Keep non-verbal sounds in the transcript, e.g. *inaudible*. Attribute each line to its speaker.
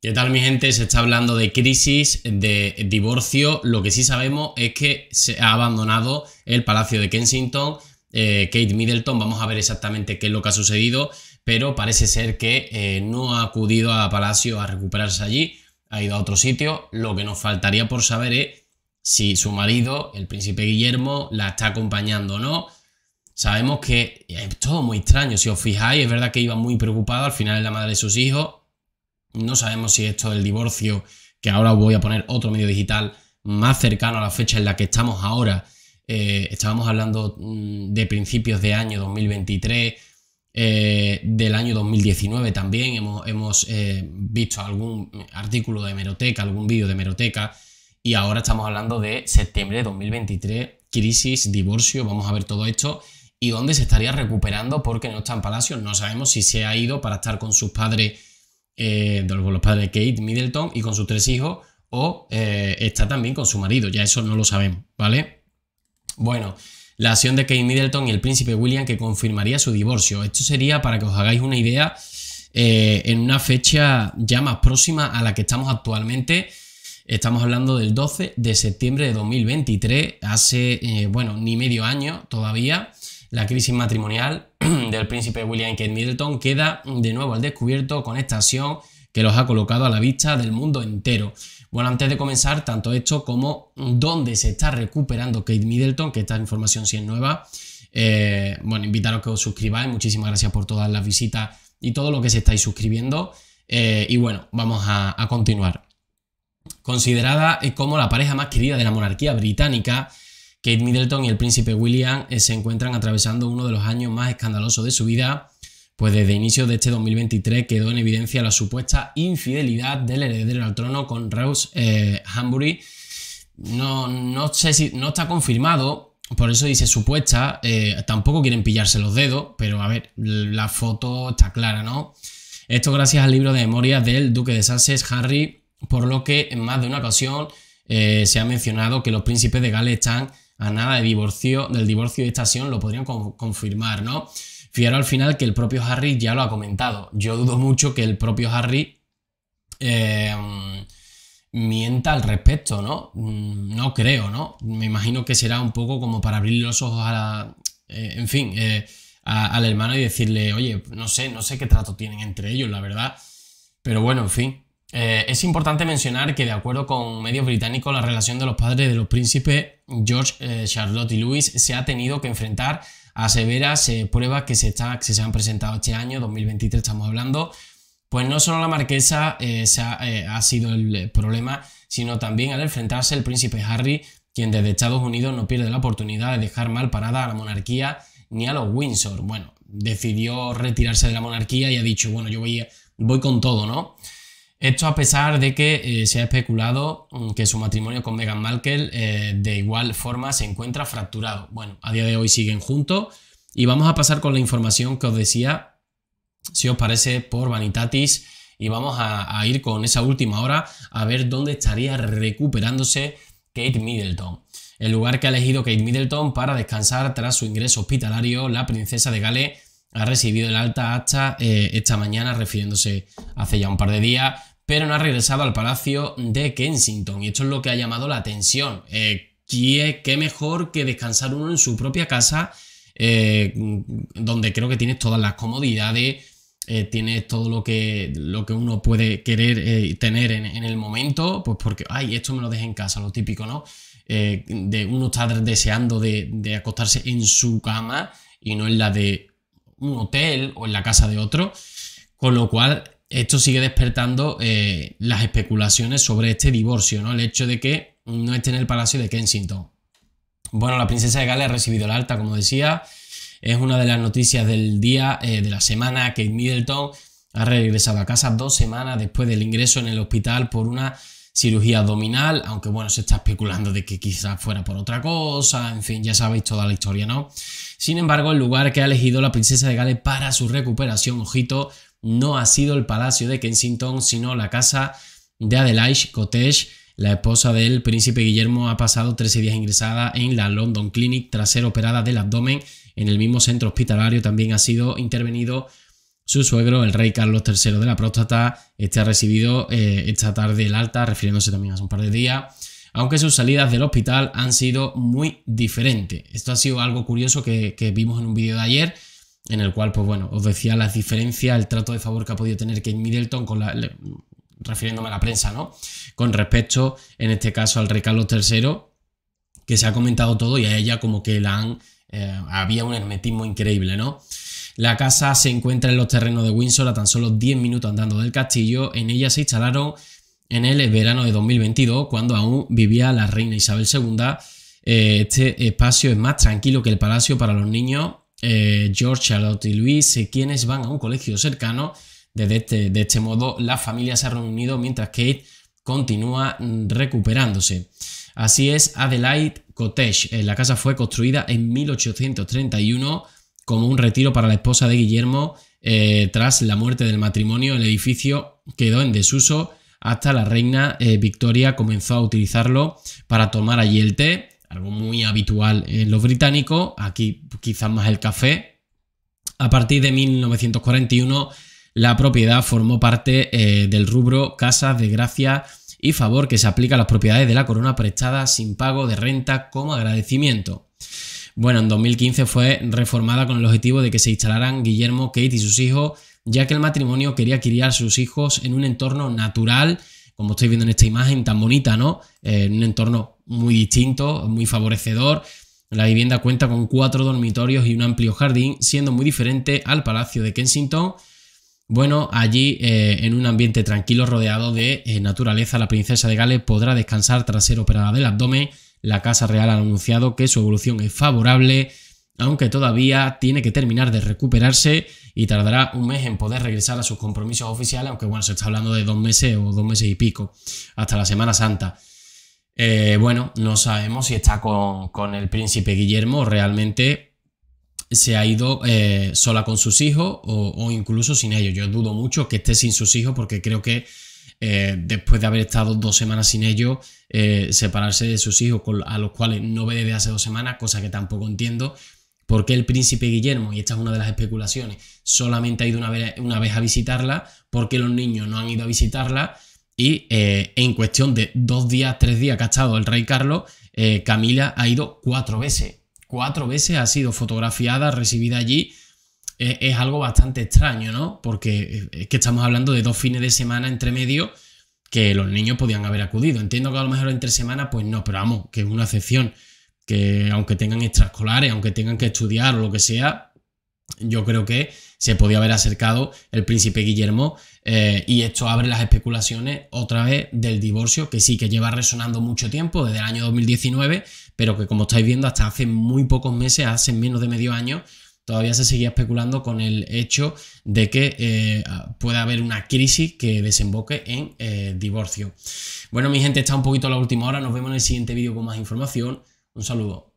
Speaker 1: ¿Qué tal mi gente? Se está hablando de crisis, de divorcio. Lo que sí sabemos es que se ha abandonado el Palacio de Kensington. Eh, Kate Middleton, vamos a ver exactamente qué es lo que ha sucedido, pero parece ser que eh, no ha acudido a Palacio a recuperarse allí, ha ido a otro sitio. Lo que nos faltaría por saber es si su marido, el príncipe Guillermo, la está acompañando o no. Sabemos que es todo muy extraño, si os fijáis, es verdad que iba muy preocupado, al final es la madre de sus hijos, no sabemos si esto del divorcio, que ahora voy a poner otro medio digital más cercano a la fecha en la que estamos ahora, eh, estábamos hablando mm, de principios de año 2023, eh, del año 2019 también, hemos, hemos eh, visto algún artículo de Meroteca, algún vídeo de Meroteca, y ahora estamos hablando de septiembre de 2023, crisis, divorcio, vamos a ver todo esto, y dónde se estaría recuperando porque no está en Palacio, no sabemos si se ha ido para estar con sus padres eh, de los padres de Kate Middleton y con sus tres hijos, o eh, está también con su marido, ya eso no lo sabemos, ¿vale? Bueno, la acción de Kate Middleton y el príncipe William que confirmaría su divorcio. Esto sería, para que os hagáis una idea, eh, en una fecha ya más próxima a la que estamos actualmente. Estamos hablando del 12 de septiembre de 2023, hace, bueno, ni medio año todavía. La crisis matrimonial *clears throat* del príncipe William y Kate Middleton queda de nuevo al descubierto con esta acción que los ha colocado a la vista del mundo entero. Bueno, antes de comenzar, tanto esto como dónde se está recuperando Kate Middleton, que esta información sí es nueva, eh, bueno, invitaros que os suscribáis. Muchísimas gracias por todas las visitas y todo lo que se estáis suscribiendo. Eh, y bueno, vamos a continuar. Considerada como la pareja más querida de la monarquía británica, Kate Middleton y el príncipe William eh, se encuentran atravesando uno de los años más escandalosos de su vida, pues desde inicios de este 2023 quedó en evidencia la supuesta infidelidad del heredero al trono con Rose eh, Hambury. No, no, sé si, no está confirmado, por eso dice supuesta, eh, tampoco quieren pillarse los dedos, pero a ver, la foto está clara, ¿no? Esto gracias al libro de memorias del duque de Sussex, Harry, por lo que en más de una ocasión se ha mencionado que los príncipes de Gales están a nada de divorcio, del divorcio de estación, lo podrían confirmar, ¿no? Fijaros al final que el propio Harry ya lo ha comentado. Yo dudo mucho que el propio Harry em, mienta al respecto, ¿no? Mm, no creo, ¿no? Me imagino que será un poco como para abrir los ojos a la... Eh, en fin, eh, al hermano y decirle, oye, no sé, no sé qué trato tienen entre ellos, la verdad. Pero bueno, en fin. Eh, es importante mencionar que de acuerdo con medios británicos, la relación de los padres de los príncipes George, eh, Charlotte y Luis se ha tenido que enfrentar a severas eh, pruebas que se, se han presentado este año, 2023 estamos hablando, pues no solo la marquesa eh, ha, sido el problema, sino también al enfrentarse el príncipe Harry, quien desde Estados Unidos no pierde la oportunidad de dejar mal parada a la monarquía ni a los Windsor. Bueno, decidió retirarse de la monarquía y ha dicho, bueno, yo voy, voy con todo, ¿no? Esto a pesar de que eh, se ha especulado mm, que su matrimonio con Meghan Markle eh, de igual forma se encuentra fracturado. Bueno, a día de hoy siguen juntos y vamos a pasar con la información que os decía, si os parece, por Vanitatis y vamos a, a ir con esa última hora a ver dónde estaría recuperándose Kate Middleton. El lugar que ha elegido Kate Middleton para descansar tras su ingreso hospitalario, la princesa de Gales ha recibido el alta hasta eh, esta mañana, refiriéndose hace ya un par de días, pero no ha regresado al Palacio de Kensington. Y esto es lo que ha llamado la atención. Eh, ¿qué, mejor que descansar uno en su propia casa, eh, donde creo que tienes todas las comodidades, tienes todo lo que, lo que uno puede querer tener en, el momento? Pues porque, ay, esto me lo dejé en casa, lo típico, ¿no? de uno está deseando de acostarse en su cama y no en la de un hotel o en la casa de otro, con lo cual esto sigue despertando eh, las especulaciones sobre este divorcio, ¿no? El hecho de que no esté en el Palacio de Kensington. Bueno, la princesa de Gales ha recibido la alta, como decía. Es una de las noticias del día, eh, de la semana. que Middleton ha regresado a casa dos semanas después del ingreso en el hospital por una cirugía abdominal, aunque bueno, se está especulando de que quizás fuera por otra cosa, en fin, ya sabéis toda la historia, ¿no? Sin embargo, el lugar que ha elegido la princesa de Gales para su recuperación, ojito, no ha sido el palacio de Kensington, sino la casa de Adelaide Cottage. La esposa del príncipe Guillermo ha pasado 13 días ingresada en la London Clinic tras ser operada del abdomen en el mismo centro hospitalario. También ha sido intervenido su suegro, el rey Carlos III de la próstata. Este ha recibido eh, esta tarde el alta, refiriéndose también hace un par de días, aunque sus salidas del hospital han sido muy diferentes. Esto ha sido algo curioso que, vimos en un vídeo de ayer, en el cual, pues bueno, os decía las diferencias, el trato de favor que ha podido tener Kate Middleton con la, refiriéndome a la prensa, ¿no? Con respecto, en este caso, al rey Carlos III, que se ha comentado todo y a ella como que la han... Eh, había un hermetismo increíble, ¿no? La casa se encuentra en los terrenos de Windsor a tan solo 10 minutos andando del castillo. En ella se instalaron en el verano de 2022, cuando aún vivía la reina Isabel II. Eh, este espacio es más tranquilo que el palacio para los niños. Eh, George, Charlotte y Luis, eh, quienes van a un colegio cercano. Este, de este modo, la familia se ha reunido mientras Kate continúa recuperándose. Así es, Adelaide Cottage. La casa fue construida en 1831 como un retiro para la esposa de Guillermo. Eh, tras la muerte del matrimonio, el edificio quedó en desuso hasta la reina eh, Victoria comenzó a utilizarlo para tomar allí el té, algo muy habitual en los británicos, aquí quizás más el café. A partir de 1941, la propiedad formó parte eh, del rubro casas de gracia y favor que se aplica a las propiedades de la corona prestadas sin pago de renta como agradecimiento. Bueno, en 2015 fue reformada con el objetivo de que se instalaran Guillermo, Kate y sus hijos, ya que el matrimonio quería criar a sus hijos en un entorno natural, como estáis viendo en esta imagen tan bonita, ¿no? Eh, en un entorno muy distinto, muy favorecedor. La vivienda cuenta con cuatro dormitorios y un amplio jardín, siendo muy diferente al Palacio de Kensington. Bueno, allí eh, en un ambiente tranquilo rodeado de eh, naturaleza, la princesa de Gales podrá descansar tras ser operada del abdomen la Casa Real ha anunciado que su evolución es favorable, aunque todavía tiene que terminar de recuperarse y tardará un mes en poder regresar a sus compromisos oficiales, aunque bueno, se está hablando de dos meses o dos meses y pico, hasta la Semana Santa. Eh, bueno, no sabemos si está con, el príncipe Guillermo o realmente se ha ido eh, sola con sus hijos o incluso sin ellos. Yo dudo mucho que esté sin sus hijos porque creo que eh, después de haber estado dos semanas sin ellos, eh, separarse de sus hijos a los cuales no ve desde hace dos semanas, cosa que tampoco entiendo. ¿Por qué el príncipe Guillermo, y esta es una de las especulaciones, solamente ha ido una vez, a visitarla? porque los niños no han ido a visitarla? Y eh, en cuestión de dos días, tres días que ha estado el rey Carlos, Camila ha ido cuatro veces. Cuatro veces ha sido fotografiada, recibida allí es, algo bastante extraño, ¿no? Porque es que estamos hablando de dos fines de semana entre medio que los niños podían haber acudido. Entiendo que a lo mejor entre semana, pues no, pero vamos, que es una excepción. Que aunque tengan extraescolares, aunque tengan que estudiar o lo que sea, yo creo que se podía haber acercado el príncipe Guillermo eh, y esto abre las especulaciones otra vez del divorcio que sí que lleva resonando mucho tiempo desde el año 2019 pero que como estáis viendo hasta hace muy pocos meses hace menos de medio año todavía se seguía especulando con el hecho de que eh, ah, pueda haber una crisis que desemboque en eh, divorcio. Bueno, mi gente, está un poquito la última hora. Nos vemos en el siguiente vídeo con más información. Un saludo.